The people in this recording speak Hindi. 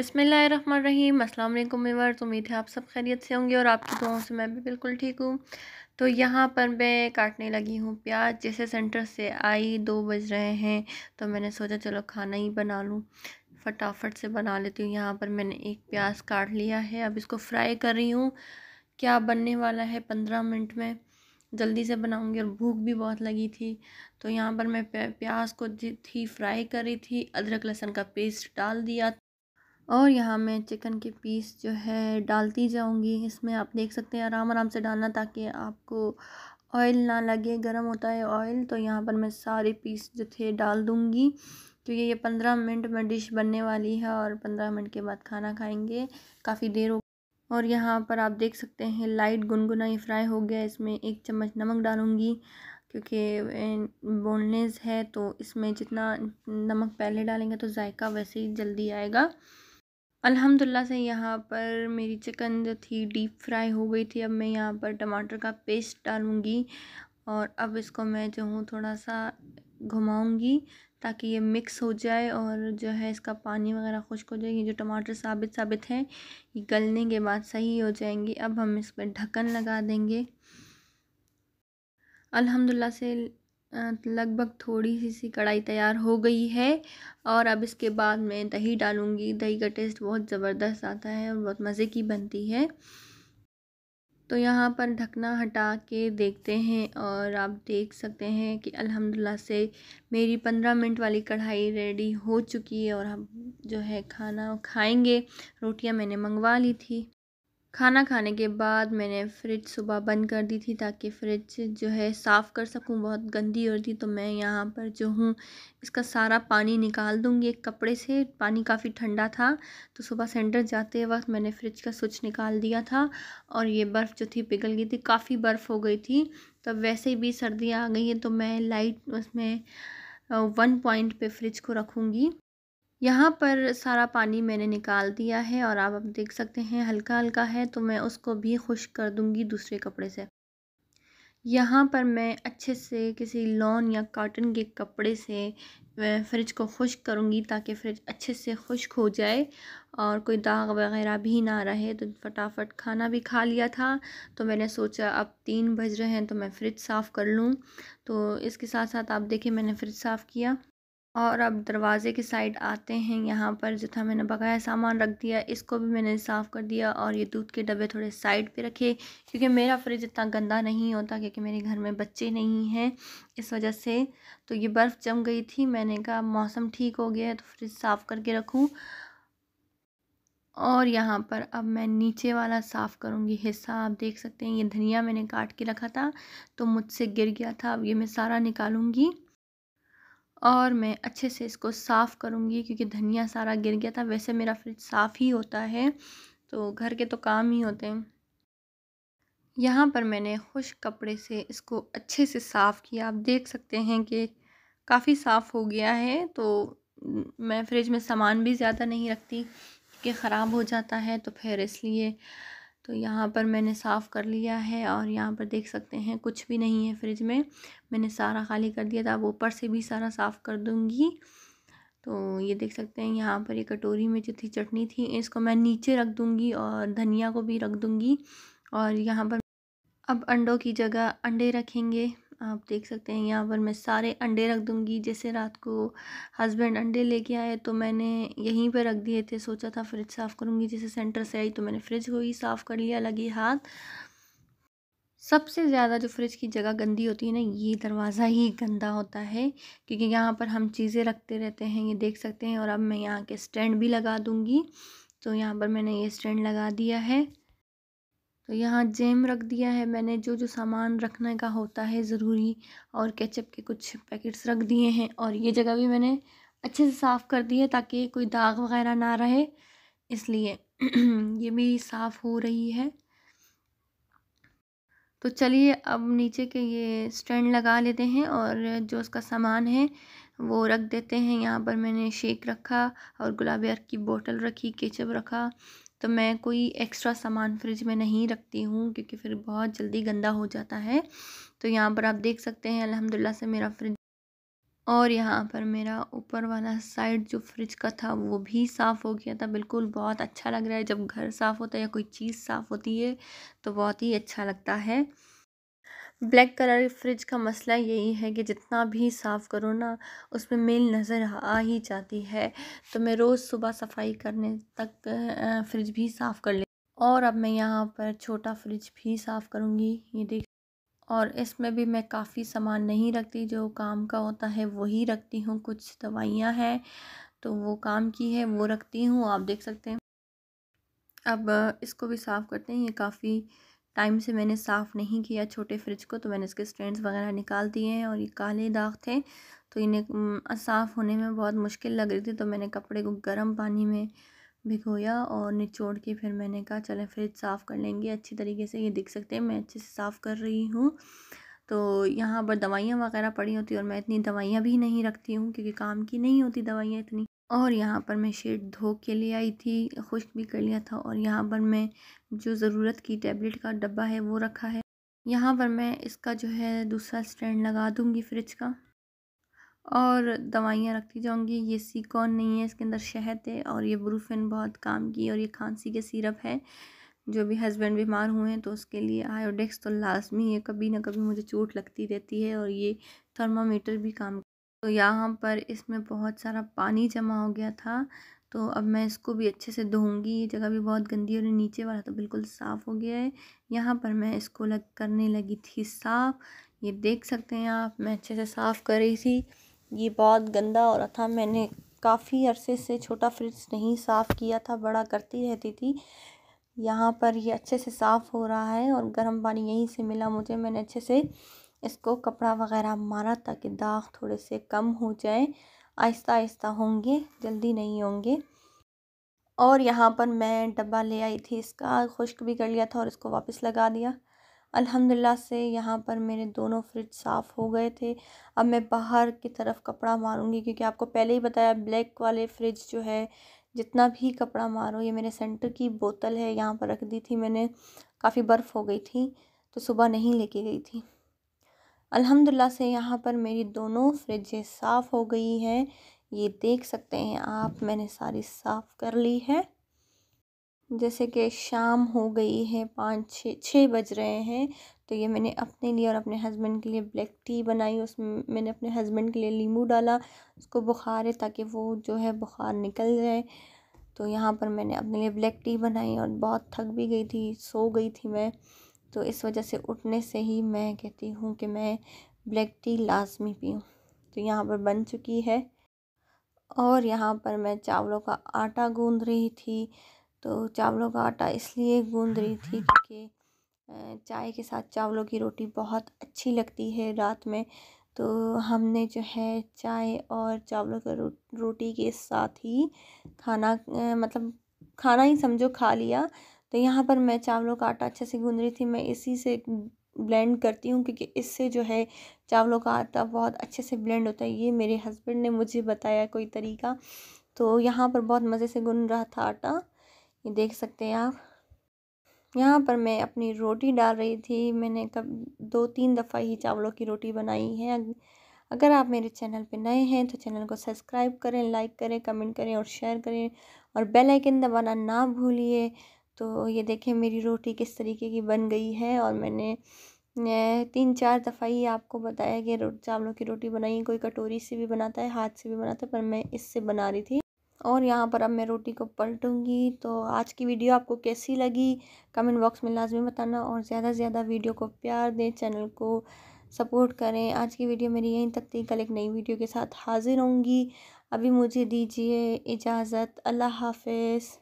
अस्सलाम वालेकुम वीवर उम्मीद है आप सब खैरियत से होंगे और आपकी दुआओं से मैं भी बिल्कुल ठीक हूँ तो यहाँ पर मैं काटने लगी हूँ प्याज जैसे सेंटर से आई दो बज रहे हैं तो मैंने सोचा चलो खाना ही बना लूँ फटाफट से बना लेती हूँ यहाँ पर मैंने एक प्याज काट लिया है अब इसको फ्राई कर रही हूँ क्या बनने वाला है पंद्रह मिनट में जल्दी से बनाऊंगी और भूख भी बहुत लगी थी तो यहाँ पर मैं प्याज को थी फ्राई करी थी अदरक लहसुन का पेस्ट डाल दिया और यहाँ मैं चिकन के पीस जो है डालती जाऊँगी इसमें आप देख सकते हैं आराम आराम से डालना ताकि आपको ऑयल ना लगे गर्म होता है ऑयल तो यहाँ पर मैं सारे पीस जो थे डाल दूँगी क्योंकि ये पंद्रह मिनट में डिश बनने वाली है और पंद्रह मिनट के बाद खाना खाएंगे काफ़ी देर हो और यहाँ पर आप देख सकते हैं लाइट गुनगुना ही फ्राई हो गया इसमें एक चम्मच नमक डालूँगी क्योंकि बोनलेस है तो इसमें जितना नमक पहले डालेंगे तो जायका वैसे ही जल्दी आएगा अल्हम्दुलिल्लाह से यहाँ पर मेरी चिकन जो थी डीप फ्राई हो गई थी अब मैं यहाँ पर टमाटर का पेस्ट डालूँगी और अब इसको मैं जो हूँ थोड़ा सा घुमाऊँगी ताकि ये मिक्स हो जाए और जो है इसका पानी वगैरह खुश्क हो जाए ये जो टमाटर साबित साबित हैं ये गलने के बाद सही हो जाएंगे अब हम इस पर ढक्कन लगा देंगे अल्हम्दुलिल्लाह से लगभग थोड़ी सी सी कढ़ाई तैयार हो गई है और अब इसके बाद मैं दही डालूँगी दही का टेस्ट बहुत ज़बरदस्त आता है और बहुत मज़े की बनती है तो यहाँ पर ढकना हटा के देखते हैं और आप देख सकते हैं कि अल्हम्दुलिल्लाह से मेरी पंद्रह मिनट वाली कढ़ाई रेडी हो चुकी है और हम जो है खाना खाएंगे रोटियाँ मैंने मंगवा ली थी खाना खाने के बाद मैंने फ्रिज सुबह बंद कर दी थी ताकि फ्रिज जो है साफ़ कर सकूँ बहुत गंदी हो रही थी तो मैं यहाँ पर जो हूँ इसका सारा पानी निकाल दूँगी एक कपड़े से पानी काफ़ी ठंडा था तो सुबह सेंटर जाते वक्त मैंने फ्रिज का स्विच निकाल दिया था और ये बर्फ़ जो थी पिघल गई थी काफ़ी बर्फ़ हो गई थी तब वैसे भी सर्दियाँ आ गई हैं तो मैं लाइट उसमें वन पॉइंट पर फ्रिज को रखूँगी यहाँ पर सारा पानी मैंने निकाल दिया है और आप अब देख सकते हैं हल्का हल्का है तो मैं उसको भी खुश कर दूँगी दूसरे कपड़े से यहाँ पर मैं अच्छे से किसी लॉन या कॉटन के कपड़े से फ्रिज को खुश करूँगी ताकि फ्रिज अच्छे से खुश्क हो जाए और कोई दाग वगैरह भी ना रहे तो फटाफट खाना भी खा लिया था तो मैंने सोचा अब तीन बज रहे हैं तो मैं फ्रिज साफ़ कर लूँ तो इसके साथ साथ आप देखिए मैंने फ्रिज साफ़ किया और अब दरवाजे की साइड आते हैं यहाँ पर जो था मैंने बकाया सामान रख दिया इसको भी मैंने साफ़ कर दिया और ये दूध के डब्बे थोड़े साइड पे रखे क्योंकि मेरा फ्रिज इतना गंदा नहीं होता क्योंकि मेरे घर में बच्चे नहीं हैं इस वजह से तो ये बर्फ़ जम गई थी मैंने कहा मौसम ठीक हो गया है तो फ्रिज साफ़ करके रखूँ और यहाँ पर अब मैं नीचे वाला साफ़ करूँगी हिस्सा आप देख सकते हैं ये धनिया मैंने काट के रखा था तो मुझसे गिर गया था अब ये मैं सारा निकालूँगी और मैं अच्छे से इसको साफ़ करूँगी क्योंकि धनिया सारा गिर गया था वैसे मेरा फ्रिज साफ़ ही होता है तो घर के तो काम ही होते हैं यहाँ पर मैंने खुश कपड़े से इसको अच्छे से साफ़ किया आप देख सकते हैं कि काफ़ी साफ़ हो गया है तो मैं फ्रिज में सामान भी ज़्यादा नहीं रखती कि ख़राब हो जाता है तो फिर इसलिए तो यहाँ पर मैंने साफ़ कर लिया है और यहाँ पर देख सकते हैं कुछ भी नहीं है फ्रिज में मैंने सारा खाली कर दिया था अब ऊपर से भी सारा साफ़ कर दूँगी तो ये देख सकते हैं यहाँ पर ये कटोरी में जो थी चटनी थी इसको मैं नीचे रख दूँगी और धनिया को भी रख दूँगी और यहाँ पर अब अंडों की जगह अंडे रखेंगे आप देख सकते हैं यहाँ पर मैं सारे अंडे रख दूँगी जैसे रात को हस्बैंड अंडे लेके आए तो मैंने यहीं पे रख दिए थे सोचा था फ्रिज साफ़ करूँगी जैसे सेंटर से आई तो मैंने फ्रिज को ही साफ़ कर लिया लगी हाथ सबसे ज़्यादा जो फ्रिज की जगह गंदी होती है ना ये दरवाज़ा ही गंदा होता है क्योंकि यहाँ पर हम चीज़ें रखते रहते हैं ये देख सकते हैं और अब मैं यहाँ के स्टैंड भी लगा दूँगी तो यहाँ पर मैंने ये स्टैंड लगा दिया है तो यहाँ जेम रख दिया है मैंने जो जो सामान रखने का होता है ज़रूरी और केचप के कुछ पैकेट्स रख दिए हैं और ये जगह भी मैंने अच्छे से साफ़ कर दी है ताकि कोई दाग वगैरह ना रहे इसलिए ये भी साफ़ हो रही है तो चलिए अब नीचे के ये स्टैंड लगा लेते हैं और जो उसका सामान है वो रख देते हैं यहाँ पर मैंने शेक रखा और गुलाब यार की बोतल रखी केचप रखा तो मैं कोई एक्स्ट्रा सामान फ्रिज में नहीं रखती हूँ क्योंकि फिर बहुत जल्दी गंदा हो जाता है तो यहाँ पर आप देख सकते हैं अल्हम्दुलिल्लाह से मेरा फ्रिज और यहाँ पर मेरा ऊपर वाला साइड जो फ्रिज का था वो भी साफ़ हो गया था बिल्कुल बहुत अच्छा लग रहा है जब घर साफ़ होता है या कोई चीज़ साफ़ होती है तो बहुत ही अच्छा लगता है ब्लैक कलर फ्रिज का मसला यही है कि जितना भी साफ़ करो ना उसमें मेल नज़र आ ही जाती है तो मैं रोज़ सुबह सफाई करने तक फ्रिज भी साफ़ कर ले और अब मैं यहाँ पर छोटा फ्रिज भी साफ़ करूँगी ये देख और इसमें भी मैं काफ़ी सामान नहीं रखती जो काम का होता है वही रखती हूँ कुछ दवाइयाँ हैं तो वो काम की है वो रखती हूँ आप देख सकते हैं अब इसको भी साफ़ करते हैं ये काफ़ी टाइम से मैंने साफ़ नहीं किया छोटे फ्रिज को तो मैंने इसके स्टैंड वगैरह निकाल दिए हैं और ये काले दाग थे तो इन्हें साफ़ होने में बहुत मुश्किल लग रही थी तो मैंने कपड़े को गर्म पानी में भिगोया और निचोड़ के फिर मैंने कहा चलें फ्रिज साफ़ कर लेंगे अच्छी तरीके से ये दिख सकते हैं मैं अच्छे से साफ़ कर रही हूँ तो यहाँ पर दवाइयाँ वगैरह पड़ी होती और मैं इतनी दवाइयाँ भी नहीं रखती हूँ क्योंकि काम की नहीं होती दवाइयाँ इतनी और यहाँ पर मैं शेड धो के ले आई थी खुश्क भी कर लिया था और यहाँ पर मैं जो ज़रूरत की टैबलेट का डब्बा है वो रखा है यहाँ पर मैं इसका जो है दूसरा स्टैंड लगा दूँगी फ्रिज का और दवाइयाँ रखती जाऊँगी ये सीकॉन नहीं है इसके अंदर शहद है और ये ब्रूफिन बहुत काम की और ये खांसी के सिरप है जो भी हस्बैंड बीमार हुए हैं तो उसके लिए आयोडेक्स तो लाजमी है कभी ना कभी मुझे चोट लगती रहती है और ये थर्मामीटर भी काम तो यहाँ पर इसमें बहुत सारा पानी जमा हो गया था तो अब मैं इसको भी अच्छे से धोऊंगी ये जगह भी बहुत गंदी और नीचे वाला तो बिल्कुल साफ़ हो गया है यहाँ पर मैं इसको लग करने लगी थी साफ़ ये देख सकते हैं आप मैं अच्छे से साफ़ कर रही थी ये बहुत गंदा हो रहा था मैंने काफ़ी अरसे से छोटा फ्रिज नहीं साफ़ किया था बड़ा करती रहती थी यहाँ पर ये अच्छे से साफ़ हो रहा है और गर्म पानी यहीं से मिला मुझे मैंने अच्छे से इसको कपड़ा वगैरह मारा ताकि दाग थोड़े से कम हो जाए आहिस्ता आहिस्ता होंगे जल्दी नहीं होंगे और यहाँ पर मैं डब्बा ले आई थी इसका खुश्क भी कर लिया था और इसको वापस लगा दिया अल्हम्दुलिल्लाह से यहाँ पर मेरे दोनों फ्रिज साफ़ हो गए थे अब मैं बाहर की तरफ कपड़ा मारूंगी क्योंकि आपको पहले ही बताया ब्लैक वाले फ्रिज जो है जितना भी कपड़ा मारो ये मेरे सेंटर की बोतल है यहाँ पर रख दी थी मैंने काफ़ी बर्फ़ हो गई थी तो सुबह नहीं लेके गई थी अल्हम्दुलिल्लाह से यहाँ पर मेरी दोनों फ्रिजें साफ़ हो गई हैं ये देख सकते हैं आप मैंने सारी साफ़ कर ली है जैसे कि शाम हो गई है पाँच छः छः बज रहे हैं तो ये मैंने अपने लिए और अपने हस्बैंड के लिए ब्लैक टी बनाई उसमें मैंने अपने हस्बैंड के लिए नींबू डाला उसको बुखार है ताकि वो जो है बुखार निकल जाए तो यहाँ पर मैंने अपने लिए ब्लैक टी बनाई और बहुत थक भी गई थी सो गई थी मैं तो इस वजह से उठने से ही मैं कहती हूँ कि मैं ब्लैक टी लाज़मी पीऊँ तो यहाँ पर बन चुकी है और यहाँ पर मैं चावलों का आटा गूँध रही थी तो चावलों का आटा इसलिए गूँध रही थी क्योंकि चाय के साथ चावलों की रोटी बहुत अच्छी लगती है रात में तो हमने जो है चाय और चावलों का रो, रोटी के साथ ही खाना मतलब खाना ही समझो खा लिया तो यहाँ पर मैं चावलों का आटा अच्छे से गूँध रही थी मैं इसी से ब्लेंड करती हूँ क्योंकि इससे जो है चावलों का आटा बहुत अच्छे से ब्लेंड होता है ये मेरे हस्बैंड ने मुझे बताया कोई तरीका तो यहाँ पर बहुत मज़े से गुन रहा था आटा ये देख सकते हैं आप यहाँ पर मैं अपनी रोटी डाल रही थी मैंने कब दो तीन दफ़ा ही चावलों की रोटी बनाई है अगर आप मेरे चैनल पर नए हैं तो चैनल को सब्सक्राइब करें लाइक करें कमेंट करें और शेयर करें और बेल आइकन दबाना ना भूलिए तो ये देखें मेरी रोटी किस तरीके की बन गई है और मैंने तीन चार दफ़ा ही आपको बताया कि चावलों की रोटी बनाई कोई कटोरी से भी बनाता है हाथ से भी बनाता है पर मैं इससे बना रही थी और यहाँ पर अब मैं रोटी को पलटूंगी तो आज की वीडियो आपको कैसी लगी कमेंट बॉक्स में लाजमी बताना और ज़्यादा से ज़्यादा वीडियो को प्यार दें चैनल को सपोर्ट करें आज की वीडियो मेरी यहीं तक थी कल एक नई वीडियो के साथ हाज़िर होंगी अभी मुझे दीजिए इजाज़त अल्लाह हाफिज़